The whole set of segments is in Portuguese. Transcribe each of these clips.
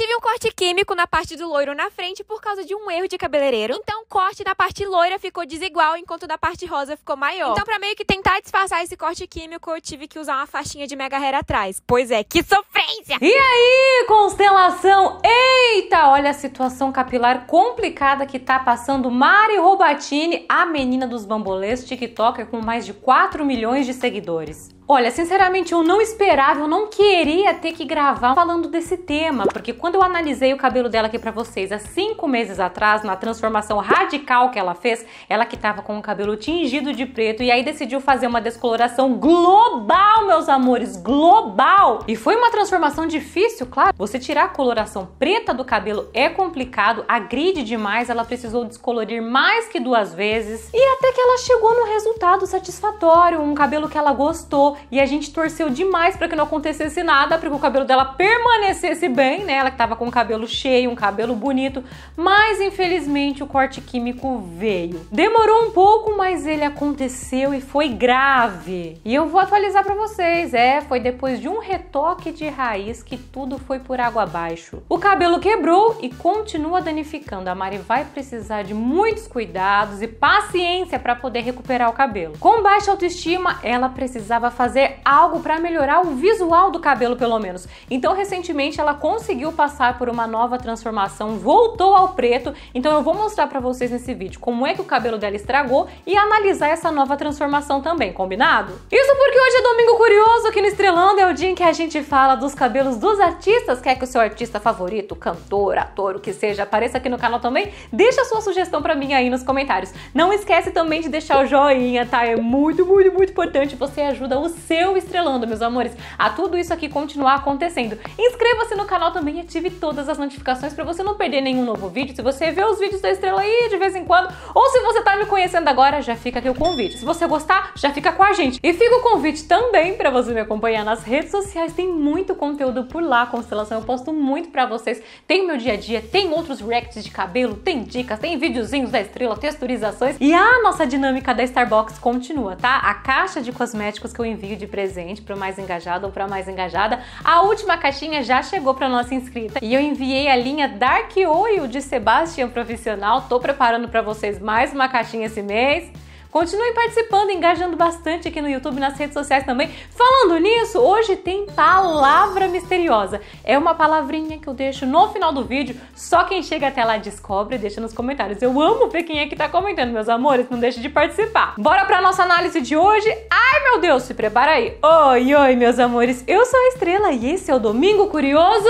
Tive um corte químico na parte do loiro na frente por causa de um erro de cabeleireiro. Então o corte da parte loira ficou desigual, enquanto da parte rosa ficou maior. Então, pra meio que tentar disfarçar esse corte químico, eu tive que usar uma faixinha de mega hair atrás. Pois é, que sofrência! E aí, constelação? Eita, olha a situação capilar complicada que tá passando Mari Robatini, a menina dos bambolês, TikToker com mais de 4 milhões de seguidores. Olha, sinceramente eu não esperava, eu não queria ter que gravar falando desse tema, porque quando eu analisei o cabelo dela aqui para vocês há cinco meses atrás, na transformação radical que ela fez, ela que tava com o cabelo tingido de preto e aí decidiu fazer uma descoloração global, meus amores, global! E foi uma transformação difícil, claro. Você tirar a coloração preta do cabelo é complicado, agride demais, ela precisou descolorir mais que duas vezes e até que ela chegou num resultado satisfatório, um cabelo que ela gostou e a gente torceu demais para que não acontecesse nada, para que o cabelo dela permanecesse bem, né? Ela que tava com o cabelo cheio, um cabelo bonito, mas infelizmente o corte químico veio. Demorou um pouco, mas ele aconteceu e foi grave. E eu vou atualizar para vocês, é, foi depois de um retoque de raiz que tudo foi por água abaixo. O cabelo quebrou e continua danificando. A Mari vai precisar de muitos cuidados e paciência para poder recuperar o cabelo. Com baixa autoestima, ela precisava fazer fazer algo para melhorar o visual do cabelo, pelo menos. Então, recentemente, ela conseguiu passar por uma nova transformação, voltou ao preto. Então, eu vou mostrar para vocês nesse vídeo como é que o cabelo dela estragou e analisar essa nova transformação também, combinado? Isso porque hoje é domingo curioso aqui no Estrelando, é o dia em que a gente fala dos cabelos dos artistas. Quer que o seu artista favorito, cantor, ator, o que seja, apareça aqui no canal também? Deixa a sua sugestão para mim aí nos comentários. Não esquece também de deixar o joinha, tá? É muito, muito, muito importante. Você ajuda o seu estrelando, meus amores, a tudo isso aqui continuar acontecendo. Inscreva-se no canal também e ative todas as notificações para você não perder nenhum novo vídeo. Se você vê os vídeos da estrela aí de vez em quando, ou se você tá me conhecendo agora, já fica aqui o convite. Se você gostar, já fica com a gente. E fica o convite também para você me acompanhar nas redes sociais, tem muito conteúdo por lá, Constelação, eu posto muito para vocês. Tem meu dia a dia, tem outros reacts de cabelo, tem dicas, tem videozinhos da estrela, texturizações. E a nossa dinâmica da Starbucks continua, tá? A caixa de cosméticos que eu envio envio de presente para o mais engajado ou para a mais engajada. A última caixinha já chegou para nossa inscrita e eu enviei a linha Dark Oil de Sebastian Profissional. Tô preparando para vocês mais uma caixinha esse mês. Continuem participando, engajando bastante aqui no YouTube, nas redes sociais também. Falando nisso, hoje tem palavra misteriosa. É uma palavrinha que eu deixo no final do vídeo, só quem chega até lá descobre, deixa nos comentários. Eu amo ver quem é que tá comentando, meus amores, não deixe de participar. Bora pra nossa análise de hoje? Ai, meu Deus, se prepara aí. Oi, oi, meus amores, eu sou a Estrela e esse é o Domingo Curioso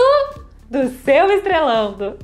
do seu Estrelando.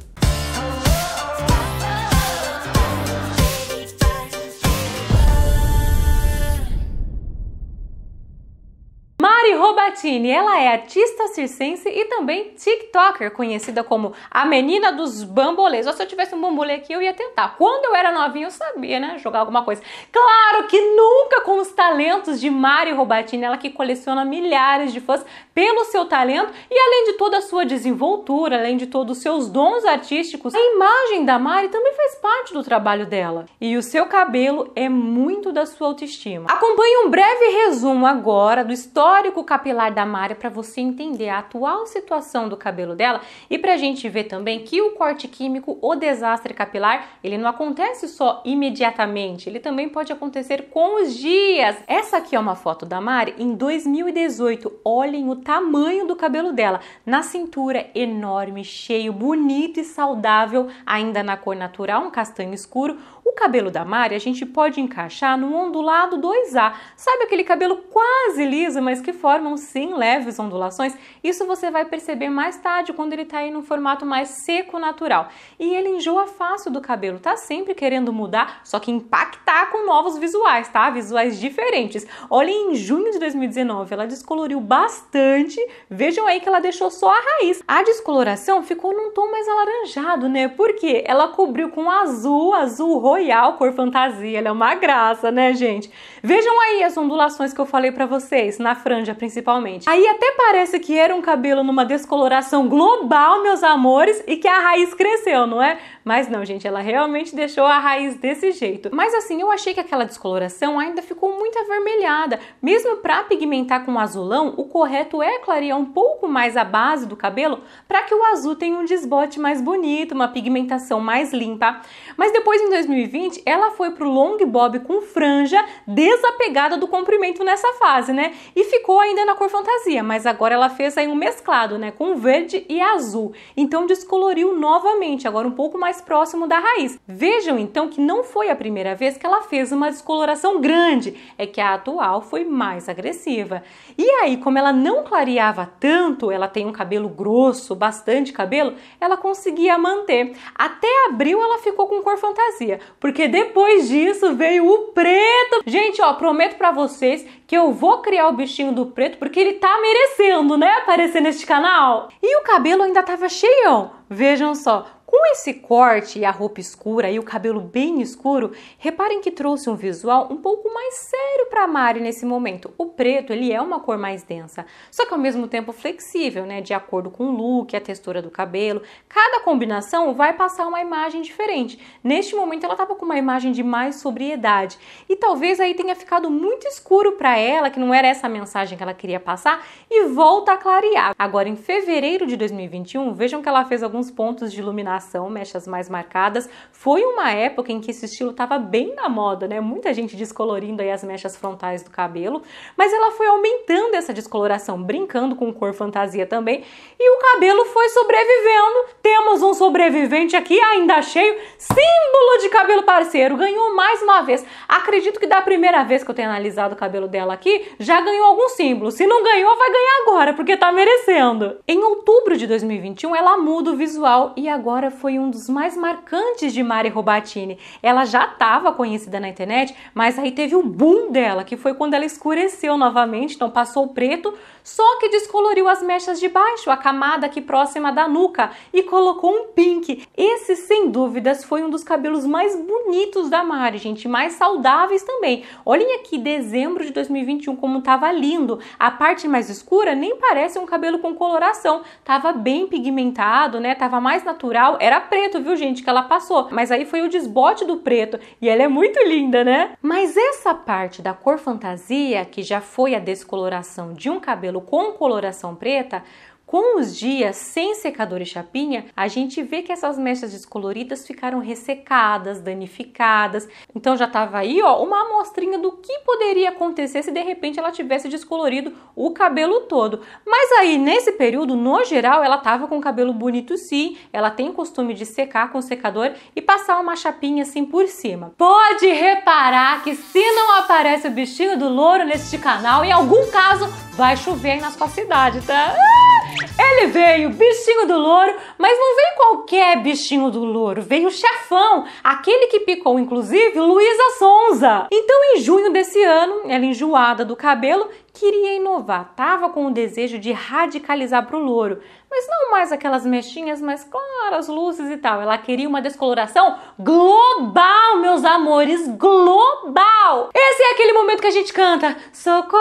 Robatini, ela é artista circense e também TikToker, conhecida como a menina dos bambolês. Ou se eu tivesse um bambolê aqui, eu ia tentar. Quando eu era novinha, eu sabia, né? Jogar alguma coisa. Claro que nunca com os talentos de Mari Robatini, ela que coleciona milhares de fãs pelo seu talento e além de toda a sua desenvoltura, além de todos os seus dons artísticos, a imagem da Mari também faz parte do trabalho dela. E o seu cabelo é muito da sua autoestima. Acompanhe um breve resumo agora do histórico cabelo capilar da Mari para você entender a atual situação do cabelo dela e para a gente ver também que o corte químico, o desastre capilar, ele não acontece só imediatamente, ele também pode acontecer com os dias. Essa aqui é uma foto da Mari em 2018. Olhem o tamanho do cabelo dela. Na cintura, enorme, cheio, bonito e saudável, ainda na cor natural, um castanho escuro o cabelo da Mari a gente pode encaixar no ondulado 2A. Sabe aquele cabelo quase liso, mas que formam sim leves ondulações? Isso você vai perceber mais tarde quando ele está aí um formato mais seco natural. E ele enjoa fácil do cabelo, tá sempre querendo mudar, só que impactar com novos visuais, tá? Visuais diferentes. Olha, em junho de 2019 ela descoloriu bastante. Vejam aí que ela deixou só a raiz. A descoloração ficou num tom mais alaranjado, né? Porque ela cobriu com azul, azul roxo royal cor fantasia, ela é uma graça, né, gente? Vejam aí as ondulações que eu falei para vocês, na franja principalmente. Aí até parece que era um cabelo numa descoloração global, meus amores, e que a raiz cresceu, não é? Mas não, gente, ela realmente deixou a raiz desse jeito. Mas assim, eu achei que aquela descoloração ainda ficou muito avermelhada. Mesmo para pigmentar com azulão, o correto é clarear um pouco mais a base do cabelo para que o azul tenha um desbote mais bonito, uma pigmentação mais limpa. Mas depois em 2020, ela foi pro long bob com franja, desapegada do comprimento nessa fase, né? E ficou ainda na cor fantasia, mas agora ela fez aí um mesclado, né, com verde e azul. Então descoloriu novamente, agora um pouco mais mais próximo da raiz. Vejam então que não foi a primeira vez que ela fez uma descoloração grande, é que a atual foi mais agressiva. E aí, como ela não clareava tanto, ela tem um cabelo grosso, bastante cabelo, ela conseguia manter. Até abril ela ficou com cor fantasia, porque depois disso veio o preto. Gente, ó, prometo para vocês que eu vou criar o bichinho do preto porque ele tá merecendo, né, aparecer neste canal. E o cabelo ainda tava cheio, Vejam só, com esse corte e a roupa escura e o cabelo bem escuro, reparem que trouxe um visual um pouco mais sério para a Mari nesse momento. O preto, ele é uma cor mais densa, só que ao mesmo tempo flexível, né, de acordo com o look, a textura do cabelo. Cada combinação vai passar uma imagem diferente. Neste momento ela estava com uma imagem de mais sobriedade. E talvez aí tenha ficado muito escuro para ela, que não era essa a mensagem que ela queria passar, e volta a clarear. Agora em fevereiro de 2021, vejam que ela fez alguns pontos de iluminação depilação, mechas mais marcadas. Foi uma época em que esse estilo estava bem na moda, né? Muita gente descolorindo aí as mechas frontais do cabelo, mas ela foi aumentando essa descoloração, brincando com cor fantasia também, e o cabelo foi sobrevivendo. Temos um sobrevivente aqui ainda cheio, símbolo de cabelo parceiro, ganhou mais uma vez. Acredito que da primeira vez que eu tenho analisado o cabelo dela aqui, já ganhou algum símbolo. Se não ganhou, vai ganhar agora, porque tá merecendo. Em outubro de 2021, ela muda o visual e agora foi um dos mais marcantes de Mari Robatini. Ela já estava conhecida na internet, mas aí teve o boom dela, que foi quando ela escureceu novamente, então passou o preto só que descoloriu as mechas de baixo, a camada aqui próxima da nuca, e colocou um pink. Esse, sem dúvidas, foi um dos cabelos mais bonitos da Mari, gente, mais saudáveis também. Olhem aqui dezembro de 2021 como tava lindo. A parte mais escura nem parece um cabelo com coloração, tava bem pigmentado, né? Tava mais natural, era preto, viu, gente, que ela passou. Mas aí foi o desbote do preto e ela é muito linda, né? Mas essa parte da cor fantasia, que já foi a descoloração de um cabelo com coloração preta, com os dias sem secador e chapinha, a gente vê que essas mechas descoloridas ficaram ressecadas, danificadas. Então já estava aí, ó, uma amostrinha do que poderia acontecer se de repente ela tivesse descolorido o cabelo todo. Mas aí, nesse período, no geral, ela estava com o cabelo bonito sim, ela tem costume de secar com o secador e passar uma chapinha assim por cima. Pode reparar que se não aparece o bichinho do louro neste canal, em algum caso vai chover aí na sua cidade, tá? Ah! Ele veio, bichinho do louro, mas não veio qualquer bichinho do louro, veio o chefão, aquele que picou inclusive Luísa Sonza. Então, em junho desse ano, ela enjoada do cabelo, queria inovar, tava com o desejo de radicalizar pro louro, mas não mais aquelas mexinhas mais claras, luzes e tal. Ela queria uma descoloração global, meus amores, global. Esse é aquele momento que a gente canta: Socorro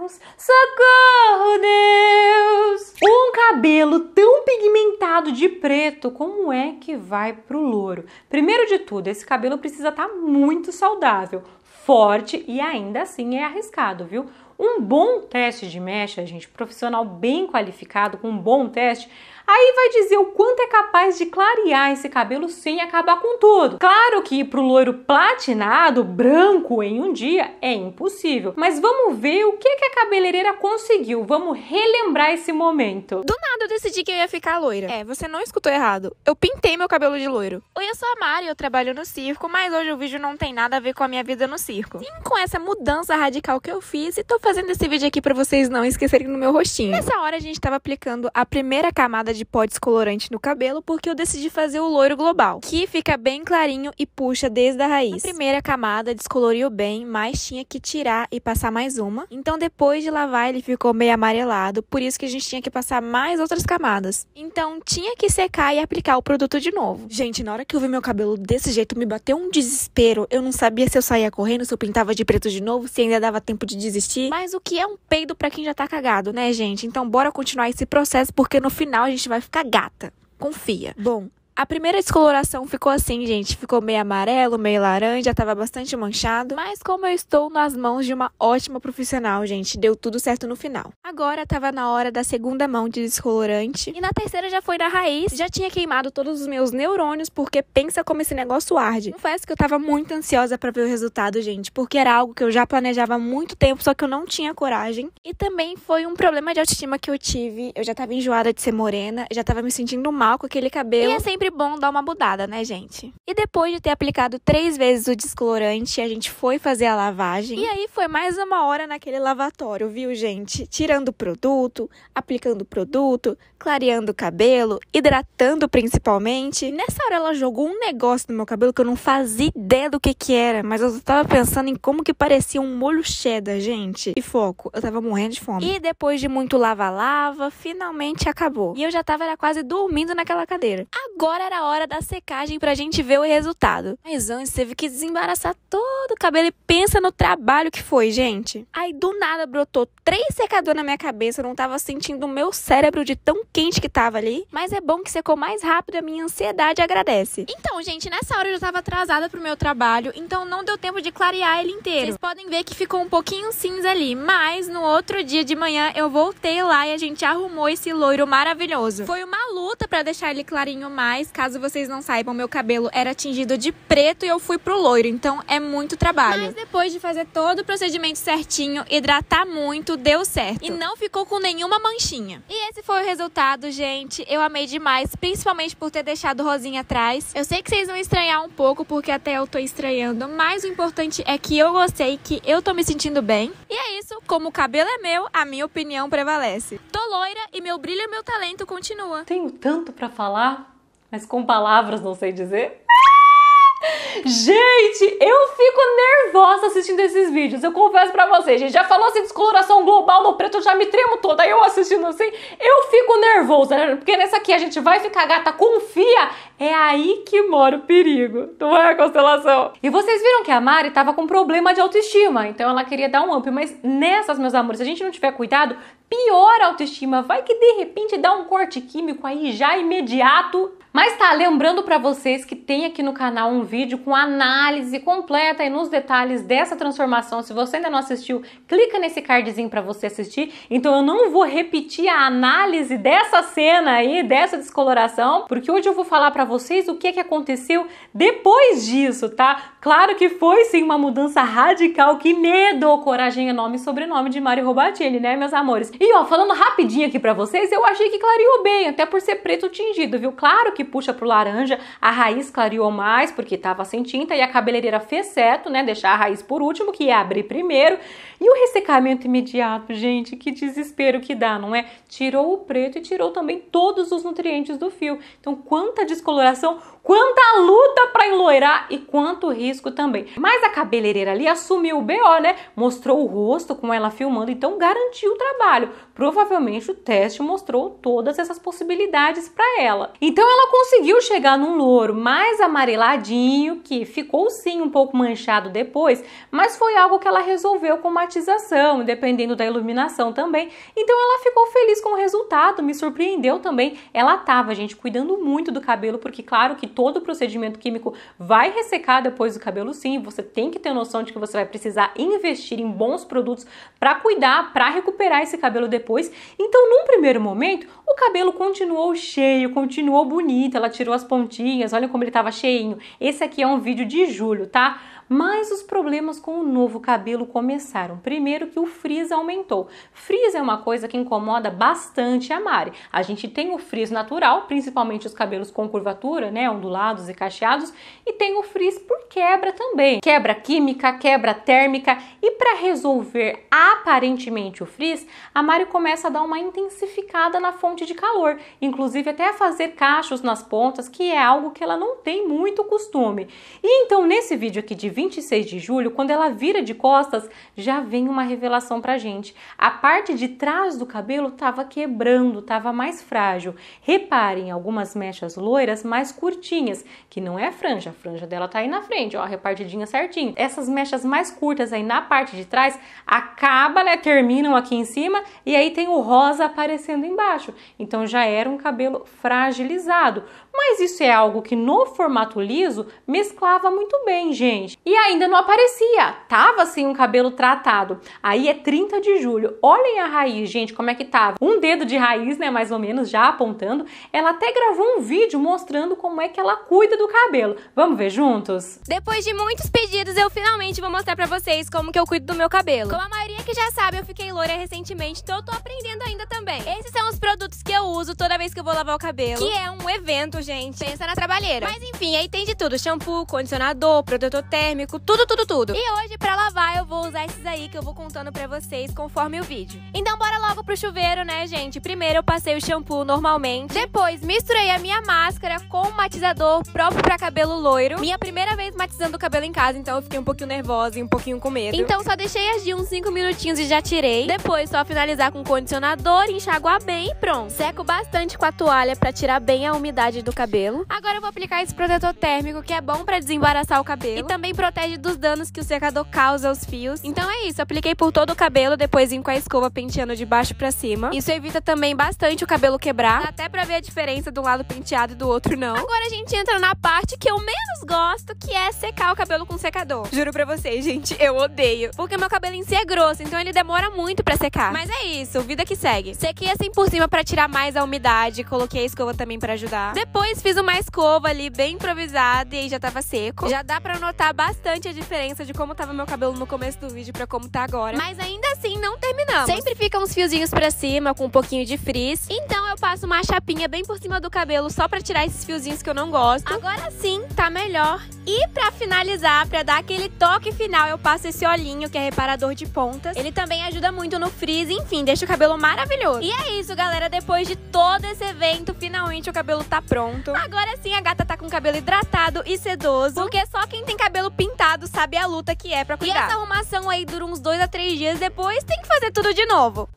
Deus, Socorro, Deus! Um cabelo tão pigmentado de preto, como é que vai pro louro? Primeiro de tudo, esse cabelo precisa estar tá muito saudável, forte e ainda assim é arriscado, viu? Um bom teste de mecha, gente, profissional bem qualificado, com um bom teste, Aí vai dizer o quanto é capaz de clarear esse cabelo sem acabar com tudo. Claro que pro loiro platinado, branco em um dia é impossível, mas vamos ver o que que a cabeleireira conseguiu. Vamos relembrar esse momento. Do nada eu decidi que eu ia ficar loira. É, você não escutou errado. Eu pintei meu cabelo de loiro. Oi, eu sou a Mari, eu trabalho no circo, mas hoje o vídeo não tem nada a ver com a minha vida no circo. Sim, com essa mudança radical que eu fiz e tô fazendo esse vídeo aqui para vocês não esquecerem no meu rostinho. Nessa hora a gente tava aplicando a primeira camada de pó descolorante no cabelo porque eu decidi fazer o loiro global, que fica bem clarinho e puxa desde a raiz. Na primeira camada descoloriu bem, mas tinha que tirar e passar mais uma. Então depois de lavar ele ficou meio amarelado, por isso que a gente tinha que passar mais outras camadas. Então tinha que secar e aplicar o produto de novo. Gente, na hora que eu vi meu cabelo desse jeito me bateu um desespero. Eu não sabia se eu saía correndo, se eu pintava de preto de novo, se ainda dava tempo de desistir. Mas o que é um peido para quem já tá cagado, né, gente? Então bora continuar esse processo porque no final a gente vai ficar gata. Confia. Bom, a primeira descoloração ficou assim, gente. Ficou meio amarelo, meio laranja, tava bastante manchado. Mas como eu estou nas mãos de uma ótima profissional, gente, deu tudo certo no final. Agora tava na hora da segunda mão de descolorante. E na terceira já foi na raiz. Já tinha queimado todos os meus neurônios, porque pensa como esse negócio arde. Confesso que eu tava muito ansiosa para ver o resultado, gente, porque era algo que eu já planejava há muito tempo, só que eu não tinha coragem. E também foi um problema de autoestima que eu tive. Eu já tava enjoada de ser morena, já tava me sentindo mal com aquele cabelo. E é sempre sempre bom dar uma mudada, né, gente? E depois de ter aplicado três vezes o descolorante, a gente foi fazer a lavagem. E aí foi mais uma hora naquele lavatório, viu, gente? Tirando o produto, aplicando o produto, clareando o cabelo, hidratando principalmente. E nessa hora ela jogou um negócio no meu cabelo que eu não fazia ideia do que que era, mas eu tava pensando em como que parecia um molho cheddar, gente. E foco, eu tava morrendo de fome. E depois de muito lava-lava, finalmente acabou. E eu já tava era quase dormindo naquela cadeira. Agora agora era a hora da secagem pra gente ver o resultado. Mas antes teve que desembaraçar todo o cabelo e pensa no trabalho que foi, gente. Aí do nada brotou três secadores na minha cabeça, eu não tava sentindo o meu cérebro de tão quente que tava ali. Mas é bom que secou mais rápido, a minha ansiedade agradece. Então, gente, nessa hora eu já tava atrasada pro meu trabalho, então não deu tempo de clarear ele inteiro. Vocês podem ver que ficou um pouquinho cinza ali, mas no outro dia de manhã eu voltei lá e a gente arrumou esse loiro maravilhoso. Foi uma luta para deixar ele clarinho mais, mas caso vocês não saibam, meu cabelo era tingido de preto e eu fui pro loiro, então é muito trabalho. Mas depois de fazer todo o procedimento certinho, hidratar muito, deu certo. E não ficou com nenhuma manchinha. E esse foi o resultado, gente. Eu amei demais, principalmente por ter deixado rosinha atrás. Eu sei que vocês vão estranhar um pouco, porque até eu tô estranhando, mas o importante é que eu gostei, que eu tô me sentindo bem. E é isso, como o cabelo é meu, a minha opinião prevalece. Tô loira e meu brilho e meu talento continua. Tenho tanto para falar mas com palavras não sei dizer. Ah! Gente, eu fico nervosa assistindo esses vídeos. Eu confesso para vocês, gente. Já falou assim descoloração global no preto, eu já me tremo toda. Aí eu assistindo assim, eu fico nervosa, né? Porque nessa aqui a gente vai ficar gata, confia. É aí que mora o perigo, não é, constelação? E vocês viram que a Mari tava com problema de autoestima, então ela queria dar um up. Mas nessas, meus amores, se a gente não tiver cuidado, pior autoestima, vai que de repente dá um corte químico aí já imediato. Mas tá, lembrando para vocês que tem aqui no canal um vídeo com análise completa e nos detalhes dessa transformação. Se você ainda não assistiu, clica nesse cardzinho para você assistir. Então eu não vou repetir a análise dessa cena aí, dessa descoloração, porque hoje eu vou falar para vocês o que é que aconteceu depois disso, tá? Claro que foi sim uma mudança radical, que medo, coragem é nome e sobrenome de Mario Robatini, né, meus amores? E ó, falando rapidinho aqui pra vocês, eu achei que clareou bem, até por ser preto tingido, viu? Claro que puxa pro laranja, a raiz clareou mais porque tava sem tinta e a cabeleireira fez certo, né? Deixar a raiz por último, que é abrir primeiro. E o ressecamento imediato, gente, que desespero que dá, não é? Tirou o preto e tirou também todos os nutrientes do fio. Então, quanta descoloração! Quanta luta para enloirar e quanto risco também. Mas a cabeleireira ali assumiu o BO, né? Mostrou o rosto com ela filmando, então garantiu o trabalho provavelmente o teste mostrou todas essas possibilidades para ela. Então ela conseguiu chegar num louro mais amareladinho, que ficou sim um pouco manchado depois, mas foi algo que ela resolveu com matização, dependendo da iluminação também. Então ela ficou feliz com o resultado, me surpreendeu também. Ela tava, gente, cuidando muito do cabelo, porque claro que todo procedimento químico vai ressecar depois do cabelo sim, você tem que ter noção de que você vai precisar investir em bons produtos para cuidar, para recuperar esse cabelo depois depois. Então, num primeiro momento, o cabelo continuou cheio, continuou bonito, ela tirou as pontinhas, olha como ele estava cheinho. Esse aqui é um vídeo de julho, tá? mas os problemas com o novo cabelo começaram. Primeiro que o frizz aumentou. Frizz é uma coisa que incomoda bastante a Mari. A gente tem o frizz natural, principalmente os cabelos com curvatura, né, ondulados e cacheados, e tem o frizz por quebra também. Quebra química, quebra térmica e para resolver aparentemente o frizz, a Mari começa a dar uma intensificada na fonte de calor, inclusive até a fazer cachos nas pontas, que é algo que ela não tem muito costume. E então nesse vídeo aqui de 26 de julho, quando ela vira de costas, já vem uma revelação pra gente. A parte de trás do cabelo estava quebrando, estava mais frágil. Reparem algumas mechas loiras mais curtinhas, que não é a franja, a franja dela tá aí na frente, ó, repartidinha certinho. Essas mechas mais curtas aí na parte de trás acaba, né, terminam aqui em cima e aí tem o rosa aparecendo embaixo. Então já era um cabelo fragilizado, mas isso é algo que no formato liso mesclava muito bem, gente e ainda não aparecia, tava sem assim, um cabelo tratado. Aí é 30 de julho. Olhem a raiz, gente, como é que tava. Um dedo de raiz, né, mais ou menos já apontando. Ela até gravou um vídeo mostrando como é que ela cuida do cabelo. Vamos ver juntos? Depois de muitos pedidos, eu finalmente vou mostrar para vocês como que eu cuido do meu cabelo. Como a maioria que já sabe, eu fiquei loira recentemente, então eu tô aprendendo ainda também. Esses são os produtos que eu uso toda vez que eu vou lavar o cabelo, que é um evento, gente. Pensa na trabalheira. Mas enfim, aí tem de tudo: shampoo, condicionador, protetor térmico, térmico, tudo, tudo, tudo. E hoje, pra lavar, eu vou usar esses aí que eu vou contando pra vocês conforme o vídeo. Então, bora logo pro chuveiro, né, gente? Primeiro eu passei o shampoo normalmente. Depois, misturei a minha máscara com o um matizador próprio pra cabelo loiro. Minha primeira vez matizando o cabelo em casa, então eu fiquei um pouquinho nervosa e um pouquinho com medo. Então, só deixei agir uns 5 minutinhos e já tirei. Depois, só finalizar com condicionador, enxaguar bem e pronto. Seco bastante com a toalha pra tirar bem a umidade do cabelo. Agora eu vou aplicar esse protetor térmico, que é bom pra desembaraçar o cabelo. E também protege dos danos que o secador causa aos fios. Então é isso, apliquei por todo o cabelo, depois vim com a escova penteando de baixo para cima. Isso evita também bastante o cabelo quebrar, Dá até pra ver a diferença de um lado penteado e do outro não. Agora a gente entra na parte que eu menos gosto, que é secar o cabelo com secador. Juro pra vocês, gente, eu odeio. Porque meu cabelo em si é grosso, então ele demora muito pra secar. Mas é isso, vida que segue. Sequei assim por cima pra tirar mais a umidade, coloquei a escova também pra ajudar. Depois fiz uma escova ali bem improvisada e já tava seco. Já dá pra notar bastante bastante a diferença de como tava meu cabelo no começo do vídeo para como tá agora. Mas ainda assim, não terminamos. Sempre fica uns fiozinhos pra cima, com um pouquinho de frizz. Então eu passo uma chapinha bem por cima do cabelo, só pra tirar esses fiozinhos que eu não gosto. Agora sim, tá melhor. E pra finalizar, pra dar aquele toque final, eu passo esse olhinho, que é reparador de pontas. Ele também ajuda muito no frizz, enfim, deixa o cabelo maravilhoso. E é isso, galera. Depois de todo esse evento, finalmente o cabelo tá pronto. Agora sim, a gata tá com o cabelo hidratado e sedoso. Porque só quem tem cabelo pintado sabe a luta que é pra cuidar. E essa arrumação aí dura uns dois a três dias depois, tem que fazer tudo de novo.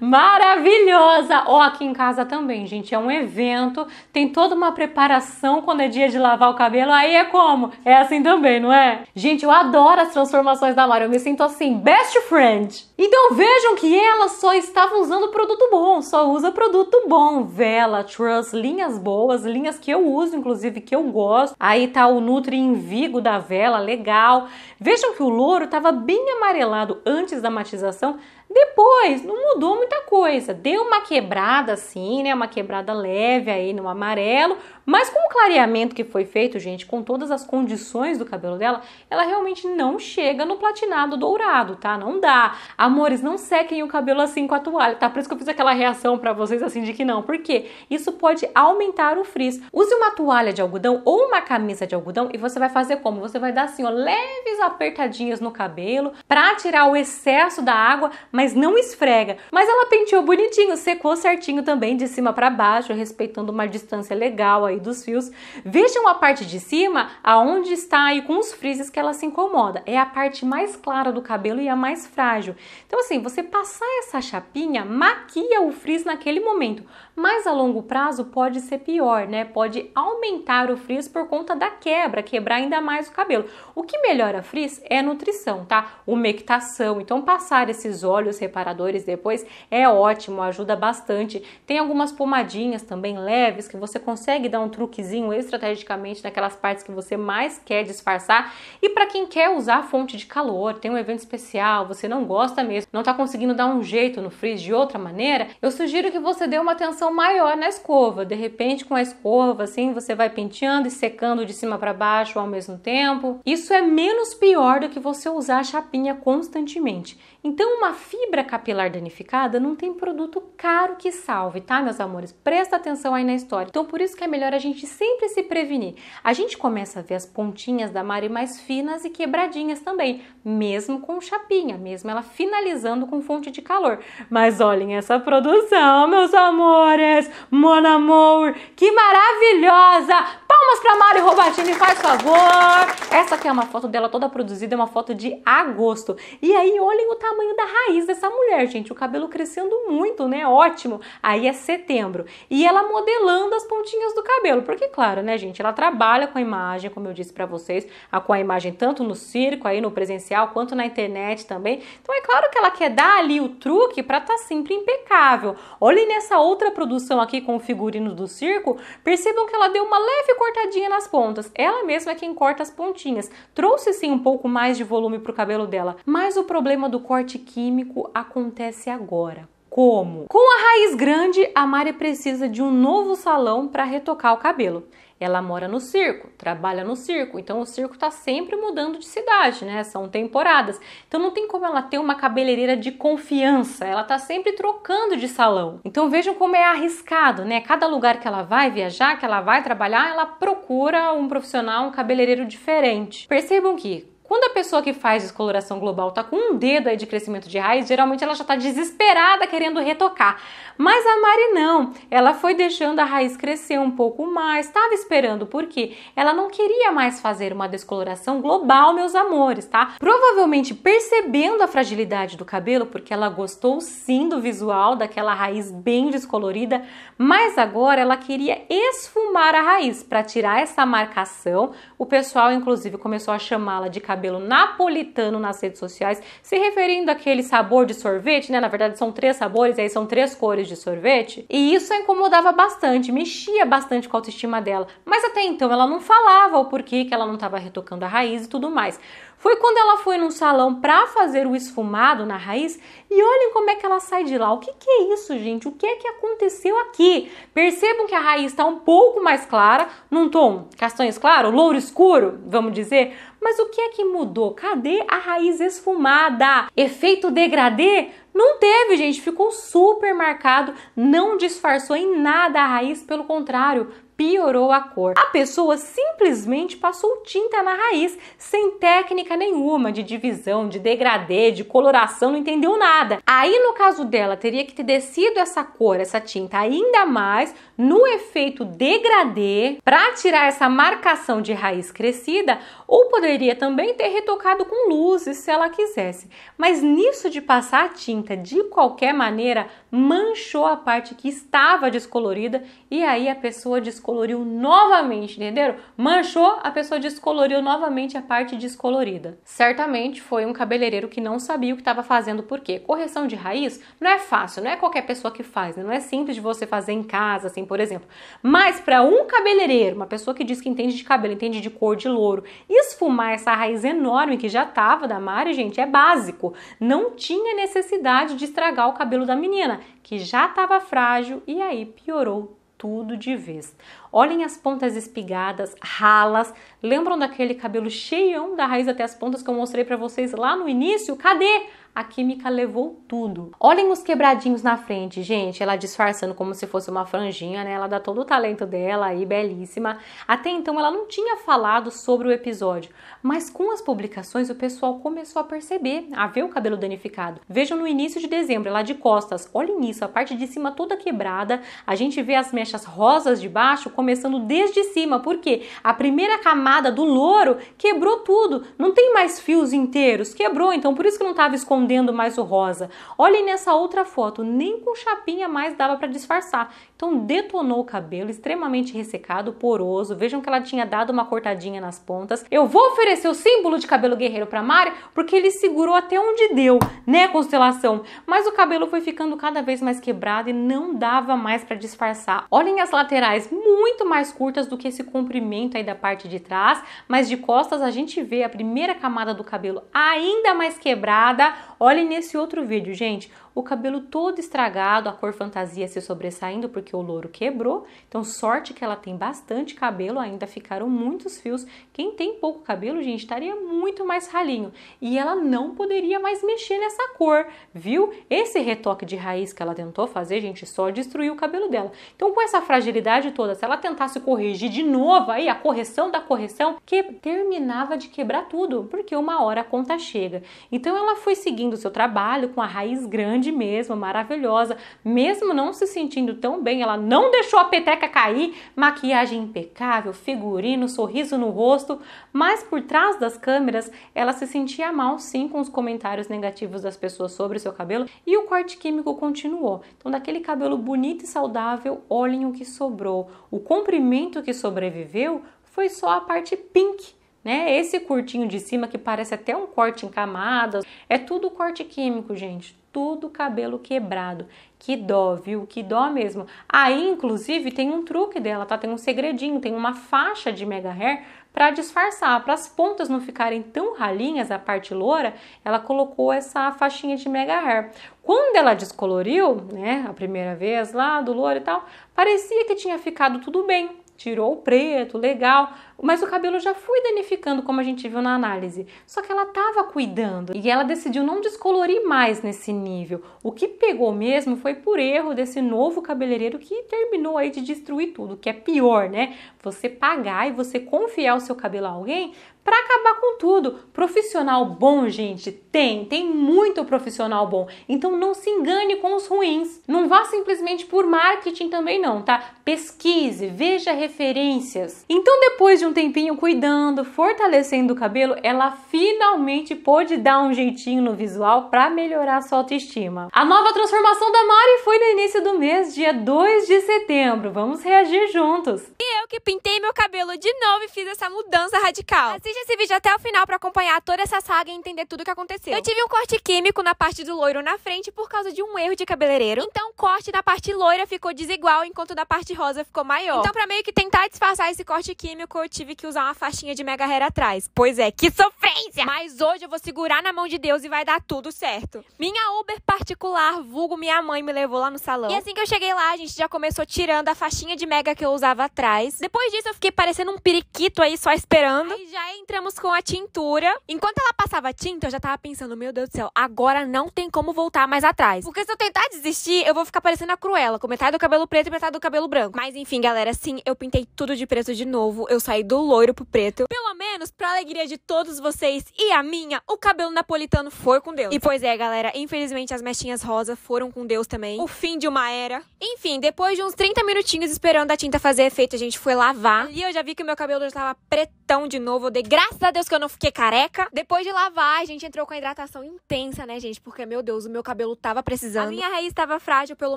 Maravilhosa! Ó, oh, aqui em casa também, gente. É um evento, tem toda uma preparação quando é dia de lavar o cabelo. Aí é como? É assim também, não é? Gente, eu adoro as transformações da Mari. Eu me sinto assim, best friend. Então vejam que ela só estava usando produto bom, só usa produto bom. Vela, Trust, linhas boas, linhas que eu uso, inclusive, que eu gosto. Aí tá o Nutri Invigo da Vela, legal. Vejam que o louro estava bem amarelado antes da matização depois, não mudou muita coisa. Deu uma quebrada assim, né? Uma quebrada leve aí no amarelo, mas com o clareamento que foi feito, gente, com todas as condições do cabelo dela, ela realmente não chega no platinado dourado, tá? Não dá. Amores, não sequem o cabelo assim com a toalha, tá? Por isso que eu fiz aquela reação para vocês assim de que não. Por quê? Isso pode aumentar o frizz. Use uma toalha de algodão ou uma camisa de algodão e você vai fazer como? Você vai dar assim, ó, leves apertadinhas no cabelo para tirar o excesso da água, mas não esfrega. Mas ela penteou bonitinho, secou certinho também de cima para baixo, respeitando uma distância legal aí aí dos fios, vejam a parte de cima, aonde está aí com os frises que ela se incomoda. É a parte mais clara do cabelo e a mais frágil. Então assim, você passar essa chapinha maquia o frizz naquele momento, mas a longo prazo pode ser pior, né? Pode aumentar o frizz por conta da quebra, quebrar ainda mais o cabelo. O que melhora frizz é nutrição, tá? Umectação. Então passar esses óleos reparadores depois é ótimo, ajuda bastante. Tem algumas pomadinhas também leves que você consegue dar um um truquezinho estrategicamente naquelas partes que você mais quer disfarçar. E para quem quer usar fonte de calor, tem um evento especial, você não gosta mesmo, não está conseguindo dar um jeito no frizz de outra maneira, eu sugiro que você dê uma atenção maior na escova. De repente, com a escova, assim, você vai penteando e secando de cima para baixo ao mesmo tempo. Isso é menos pior do que você usar a chapinha constantemente. Então, uma fibra capilar danificada não tem produto caro que salve, tá, meus amores? Presta atenção aí na história. Então, por isso que é melhor a gente sempre se prevenir. A gente começa a ver as pontinhas da Mari mais finas e quebradinhas também, mesmo com chapinha, mesmo ela finalizando com fonte de calor. Mas olhem essa produção, meus amores! Mon amor, que maravilhosa! Palmas para Mari Robatini, faz favor! Essa aqui é uma foto dela toda produzida, é uma foto de agosto. E aí, olhem o tamanho tamanho da raiz dessa mulher, gente. O cabelo crescendo muito, né? Ótimo. Aí é setembro. E ela modelando as pontinhas do cabelo. Porque, claro, né, gente? Ela trabalha com a imagem, como eu disse para vocês, com a imagem tanto no circo, aí no presencial, quanto na internet também. Então, é claro que ela quer dar ali o truque para estar tá sempre impecável. Olhem nessa outra produção aqui com o figurino do circo. Percebam que ela deu uma leve cortadinha nas pontas. Ela mesma é quem corta as pontinhas. Trouxe sim um pouco mais de volume pro cabelo dela. Mas o problema do corte corte químico acontece agora. Como? Com a raiz grande, a Mari precisa de um novo salão para retocar o cabelo. Ela mora no circo, trabalha no circo, então o circo está sempre mudando de cidade, né? São temporadas. Então não tem como ela ter uma cabeleireira de confiança, ela está sempre trocando de salão. Então vejam como é arriscado, né? Cada lugar que ela vai viajar, que ela vai trabalhar, ela procura um profissional, um cabeleireiro diferente. Percebam que quando a pessoa que faz descoloração global tá com um dedo aí de crescimento de raiz, geralmente ela já tá desesperada querendo retocar. Mas a Mari não, ela foi deixando a raiz crescer um pouco mais, estava esperando porque ela não queria mais fazer uma descoloração global, meus amores, tá? Provavelmente percebendo a fragilidade do cabelo, porque ela gostou sim do visual daquela raiz bem descolorida, mas agora ela queria esfumar a raiz para tirar essa marcação. O pessoal inclusive começou a chamá-la de cabelo cabelo napolitano nas redes sociais, se referindo àquele sabor de sorvete, né? Na verdade, são três sabores, aí são três cores de sorvete. E isso incomodava bastante, mexia bastante com a autoestima dela. Mas até então ela não falava o porquê que ela não estava retocando a raiz e tudo mais. Foi quando ela foi num salão para fazer o esfumado na raiz e olhem como é que ela sai de lá. O que, que é isso, gente? O que é que aconteceu aqui? Percebam que a raiz está um pouco mais clara, num tom castanho claro, louro escuro, vamos dizer. Mas o que é que mudou? Cadê a raiz esfumada? Efeito degradê? Não teve, gente. Ficou super marcado, não disfarçou em nada a raiz, pelo contrário, piorou a cor. A pessoa simplesmente passou tinta na raiz, sem técnica nenhuma de divisão, de degradê, de coloração, não entendeu nada. Aí no caso dela, teria que ter descido essa cor, essa tinta ainda mais no efeito degradê para tirar essa marcação de raiz crescida, ou poderia também ter retocado com luzes se ela quisesse. Mas nisso de passar a tinta de qualquer maneira, manchou a parte que estava descolorida e aí a pessoa descolorida descoloriu novamente, entenderam? Manchou, a pessoa descoloriu novamente a parte descolorida. Certamente foi um cabeleireiro que não sabia o que estava fazendo, porque correção de raiz não é fácil, não é qualquer pessoa que faz, né? não é simples de você fazer em casa, assim, por exemplo. Mas para um cabeleireiro, uma pessoa que diz que entende de cabelo, entende de cor de louro, esfumar essa raiz enorme que já estava da Mari, gente, é básico. Não tinha necessidade de estragar o cabelo da menina, que já estava frágil e aí piorou tudo de vez. Olhem as pontas espigadas, ralas. Lembram daquele cabelo cheião da raiz até as pontas que eu mostrei para vocês lá no início? Cadê? A química levou tudo. Olhem os quebradinhos na frente, gente. Ela disfarçando como se fosse uma franjinha, né? Ela dá todo o talento dela aí, belíssima. Até então ela não tinha falado sobre o episódio, mas com as publicações, o pessoal começou a perceber, a ver o cabelo danificado. Vejam no início de dezembro, lá de costas, olhem isso, a parte de cima toda quebrada, a gente vê as mechas rosas de baixo começando desde cima, porque a primeira camada do louro quebrou tudo, não tem mais fios inteiros, quebrou, então por isso que não estava escondendo mais o rosa. Olhem nessa outra foto, nem com chapinha mais dava para disfarçar. Então detonou o cabelo, extremamente ressecado, poroso. Vejam que ela tinha dado uma cortadinha nas pontas. Eu vou oferecer ofereceu o símbolo de cabelo guerreiro para Mari porque ele segurou até onde deu, né, constelação? Mas o cabelo foi ficando cada vez mais quebrado e não dava mais para disfarçar. Olhem as laterais muito mais curtas do que esse comprimento aí da parte de trás, mas de costas a gente vê a primeira camada do cabelo ainda mais quebrada. Olhem nesse outro vídeo, gente o cabelo todo estragado, a cor fantasia se sobressaindo porque o louro quebrou. Então, sorte que ela tem bastante cabelo, ainda ficaram muitos fios. Quem tem pouco cabelo, gente, estaria muito mais ralinho. E ela não poderia mais mexer nessa cor, viu? Esse retoque de raiz que ela tentou fazer, gente, só destruiu o cabelo dela. Então, com essa fragilidade toda, se ela tentasse corrigir de novo aí a correção da correção, que terminava de quebrar tudo, porque uma hora a conta chega. Então, ela foi seguindo o seu trabalho com a raiz grande grande mesmo, maravilhosa, mesmo não se sentindo tão bem, ela não deixou a peteca cair, maquiagem impecável, figurino, sorriso no rosto, mas por trás das câmeras ela se sentia mal sim com os comentários negativos das pessoas sobre seu cabelo e o corte químico continuou. Então, daquele cabelo bonito e saudável, olhem o que sobrou. O comprimento que sobreviveu foi só a parte pink. Né? Esse curtinho de cima que parece até um corte em camadas, é tudo corte químico, gente tudo cabelo quebrado. Que dó, viu? Que dó mesmo. Aí, inclusive, tem um truque dela, tá? Tem um segredinho, tem uma faixa de mega hair para disfarçar, para as pontas não ficarem tão ralinhas, a parte loura, ela colocou essa faixinha de mega hair. Quando ela descoloriu, né, a primeira vez lá do louro e tal, parecia que tinha ficado tudo bem, tirou o preto, legal, mas o cabelo já foi danificando, como a gente viu na análise. Só que ela estava cuidando e ela decidiu não descolorir mais nesse nível. O que pegou mesmo foi por erro desse novo cabeleireiro que terminou aí de destruir tudo, que é pior, né? Você pagar e você confiar o seu cabelo a alguém para acabar com tudo. Profissional bom, gente, tem, tem muito profissional bom. Então não se engane com os ruins. Não vá simplesmente por marketing também não, tá? Pesquise, veja referências. Então depois de um tempinho cuidando, fortalecendo o cabelo, ela finalmente pôde dar um jeitinho no visual para melhorar a sua autoestima. A nova transformação da Mari foi no início do mês, dia 2 de setembro. Vamos reagir juntos. E eu que pintei meu cabelo de novo e fiz essa mudança radical. Assiste Assiste esse vídeo até o final para acompanhar toda essa saga e entender tudo o que aconteceu. Eu tive um corte químico na parte do loiro na frente por causa de um erro de cabeleireiro. Então o corte da parte loira ficou desigual, enquanto da parte rosa ficou maior. Então pra meio que tentar disfarçar esse corte químico, eu tive que usar uma faixinha de mega hair atrás. Pois é, que sofrência! Mas hoje eu vou segurar na mão de Deus e vai dar tudo certo. Minha Uber particular, vulgo minha mãe, me levou lá no salão. E assim que eu cheguei lá, a gente já começou tirando a faixinha de mega que eu usava atrás. Depois disso eu fiquei parecendo um periquito aí só esperando. Aí já entrei entramos com a tintura. Enquanto ela passava tinta, eu já tava pensando, meu Deus do céu, agora não tem como voltar mais atrás. Porque se eu tentar desistir, eu vou ficar parecendo a cruela com metade do cabelo preto e metade do cabelo branco. Mas enfim, galera, sim, eu pintei tudo de preto de novo. Eu saí do loiro pro preto. Pelo menos, pra alegria de todos vocês e a minha, o cabelo napolitano foi com Deus. E pois é, galera, infelizmente as mechinhas rosa foram com Deus também. O fim de uma era. Enfim, depois de uns 30 minutinhos esperando a tinta fazer efeito, a gente foi lavar. E eu já vi que o meu cabelo já tava pretão de novo. Eu dei Graças a Deus que eu não fiquei careca. Depois de lavar, a gente entrou com a hidratação intensa, né, gente? Porque, meu Deus, o meu cabelo tava precisando. A minha raiz tava frágil pelo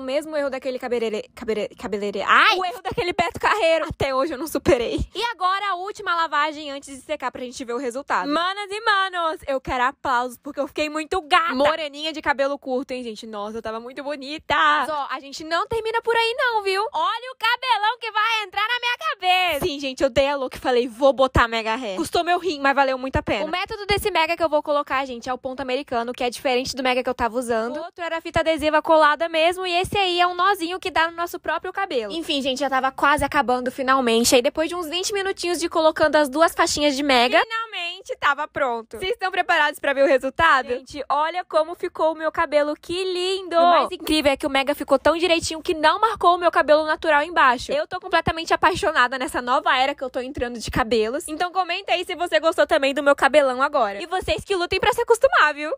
mesmo erro daquele cabeleireiro. Cabeleireiro. Ai! O erro daquele Beto Carreiro. Até hoje eu não superei. E agora a última lavagem antes de secar pra gente ver o resultado. Manas e manos, eu quero aplausos porque eu fiquei muito gata. Moreninha de cabelo curto, hein, gente? Nossa, eu tava muito bonita. Só, a gente não termina por aí, não, viu? Olha o cabelão que vai entrar na minha cabeça. Sim, gente, eu dei a louca e falei, vou botar mega hair. Custou meu rim, mas valeu muito a pena. O método desse mega que eu vou colocar, gente, é o ponto americano, que é diferente do mega que eu tava usando. O outro era fita adesiva colada mesmo, e esse aí é um nozinho que dá no nosso próprio cabelo. Enfim, gente, já tava quase acabando finalmente. Aí depois de uns 20 minutinhos de colocando as duas faixinhas de mega, finalmente tava pronto. Vocês estão preparados para ver o resultado? Gente, olha como ficou o meu cabelo, que lindo! O mais incrível é que o mega ficou tão direitinho que não marcou o meu cabelo natural embaixo. Eu tô completamente apaixonada nessa nova era que eu tô entrando de cabelos. Então comenta aí se se você gostou também do meu cabelão agora. E vocês que lutem para se acostumar, viu?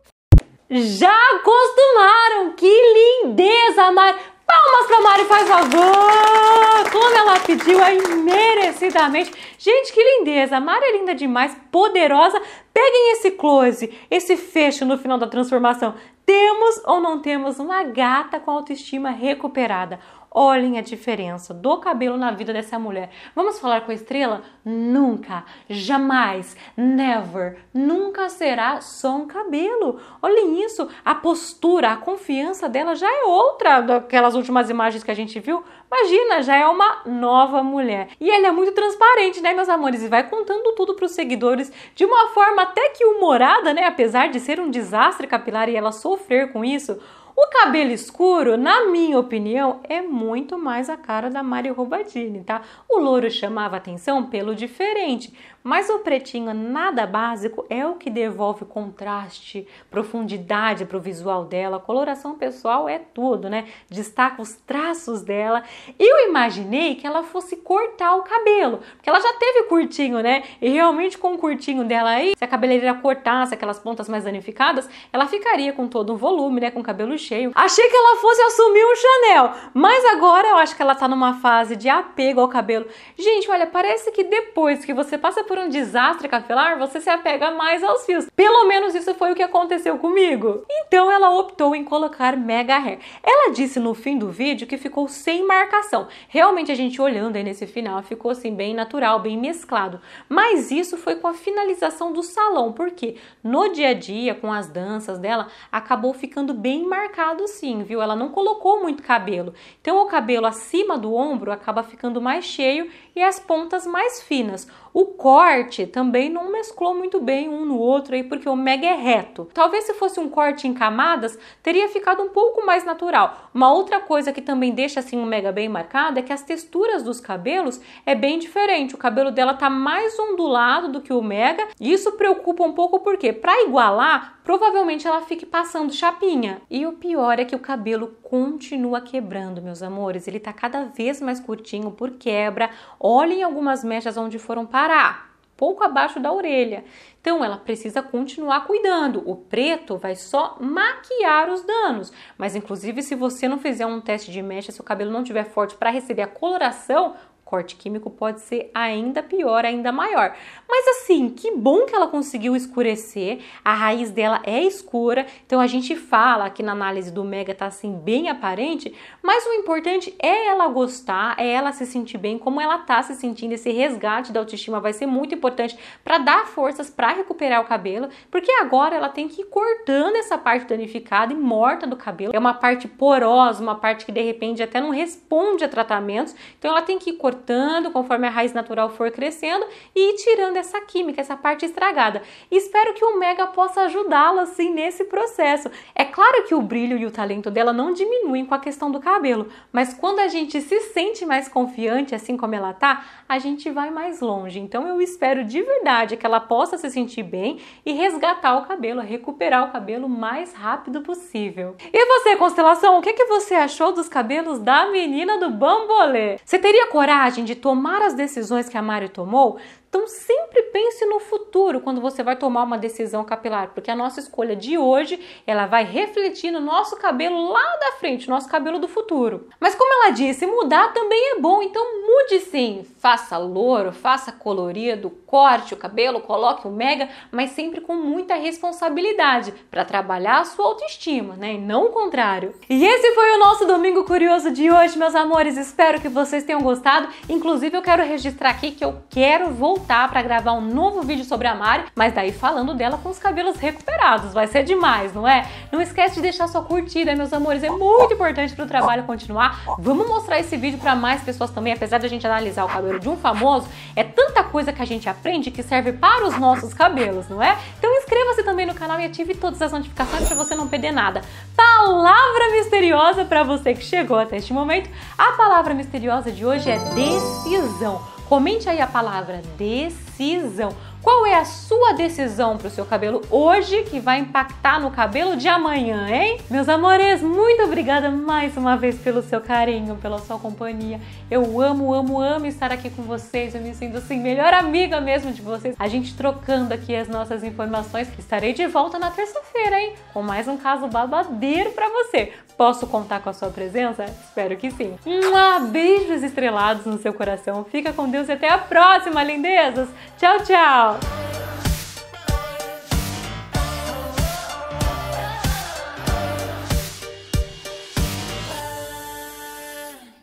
Já acostumaram! Que lindeza, Mari! Palmas pra Mari, faz favor! Como ela pediu aí merecidamente. Gente, que lindeza! A Mari é linda demais, poderosa. Peguem esse close, esse fecho no final da transformação. Temos ou não temos uma gata com autoestima recuperada? Olhem a diferença do cabelo na vida dessa mulher. Vamos falar com a estrela? Nunca, jamais, never, nunca será só um cabelo. Olhem isso, a postura, a confiança dela já é outra daquelas últimas imagens que a gente viu. Imagina, já é uma nova mulher. E ela é muito transparente, né, meus amores? E vai contando tudo para os seguidores de uma forma até que humorada, né? Apesar de ser um desastre capilar e ela sofrer com isso. O cabelo escuro, na minha opinião, é muito mais a cara da Mario Robadini, tá? O louro chamava atenção pelo diferente, mas o pretinho nada básico é o que devolve contraste, profundidade pro visual dela. A coloração pessoal é tudo, né? Destaca os traços dela. Eu imaginei que ela fosse cortar o cabelo, porque ela já teve curtinho, né? E realmente com o curtinho dela aí, se a cabeleireira cortasse aquelas pontas mais danificadas, ela ficaria com todo o volume, né? Com cabelo cheio. Achei que ela fosse assumir o Chanel, mas agora eu acho que ela tá numa fase de apego ao cabelo. Gente, olha, parece que depois que você passa por um desastre capilar, você se apega mais aos fios. Pelo menos isso foi o que aconteceu comigo. Então ela optou em colocar mega hair. Ela disse no fim do vídeo que ficou sem marcação. Realmente a gente olhando aí nesse final ficou assim bem natural, bem mesclado. Mas isso foi com a finalização do salão, porque no dia a dia com as danças dela acabou ficando bem marcado marcado sim, viu? Ela não colocou muito cabelo. Então o cabelo acima do ombro acaba ficando mais cheio e as pontas mais finas. O corte também não mesclou muito bem um no outro aí, porque o mega é reto. Talvez se fosse um corte em camadas, teria ficado um pouco mais natural. Uma outra coisa que também deixa assim o mega bem marcado é que as texturas dos cabelos é bem diferente. O cabelo dela tá mais ondulado do que o mega. E isso preocupa um pouco porque para igualar, provavelmente ela fique passando chapinha. E o pior é que o cabelo continua quebrando, meus amores. Ele tá cada vez mais curtinho por quebra. Olhem algumas mechas onde foram paradas parar, pouco abaixo da orelha. Então ela precisa continuar cuidando. O preto vai só maquiar os danos, mas inclusive se você não fizer um teste de mecha, seu cabelo não tiver forte para receber a coloração, corte químico pode ser ainda pior, ainda maior. Mas assim, que bom que ela conseguiu escurecer, a raiz dela é escura, então a gente fala que na análise do Mega tá assim bem aparente, mas o importante é ela gostar, é ela se sentir bem, como ela tá se sentindo, esse resgate da autoestima vai ser muito importante para dar forças para recuperar o cabelo, porque agora ela tem que ir cortando essa parte danificada e morta do cabelo. É uma parte porosa, uma parte que de repente até não responde a tratamentos, então ela tem que ir cortando cortando conforme a raiz natural for crescendo e tirando essa química, essa parte estragada. Espero que o Mega possa ajudá-la assim nesse processo. É claro que o brilho e o talento dela não diminuem com a questão do cabelo, mas quando a gente se sente mais confiante, assim como ela tá, a gente vai mais longe. Então eu espero de verdade que ela possa se sentir bem e resgatar o cabelo, recuperar o cabelo o mais rápido possível. E você, constelação, o que, que você achou dos cabelos da menina do bambolê? Você teria coragem coragem de tomar as decisões que a Mari tomou, então sempre pense no futuro quando você vai tomar uma decisão capilar, porque a nossa escolha de hoje, ela vai refletir no nosso cabelo lá da frente, nosso cabelo do futuro. Mas como ela disse, mudar também é bom, então mude sim. Faça louro, faça colorido, corte o cabelo, coloque o mega, mas sempre com muita responsabilidade para trabalhar a sua autoestima, né? E não o contrário. E esse foi o nosso domingo curioso de hoje, meus amores. Espero que vocês tenham gostado. Inclusive eu quero registrar aqui que eu quero voltar voltar para gravar um novo vídeo sobre a Mari, mas daí falando dela com os cabelos recuperados. Vai ser demais, não é? Não esquece de deixar sua curtida, meus amores. É muito importante para o trabalho continuar. Vamos mostrar esse vídeo para mais pessoas também, apesar de a gente analisar o cabelo de um famoso. É tanta coisa que a gente aprende que serve para os nossos cabelos, não é? Então inscreva-se também no canal e ative todas as notificações para você não perder nada. Palavra misteriosa para você que chegou até este momento. A palavra misteriosa de hoje é decisão. Comente aí a palavra decisão. Qual é a sua decisão para o seu cabelo hoje que vai impactar no cabelo de amanhã, hein? Meus amores, muito obrigada mais uma vez pelo seu carinho, pela sua companhia. Eu amo, amo, amo estar aqui com vocês. Eu me sinto assim, melhor amiga mesmo de vocês. A gente trocando aqui as nossas informações. Estarei de volta na terça-feira, hein? Com mais um caso babadeiro para você. Posso contar com a sua presença? Espero que sim. Um beijos estrelados no seu coração. Fica com Deus e até a próxima, lindezas. Tchau, tchau.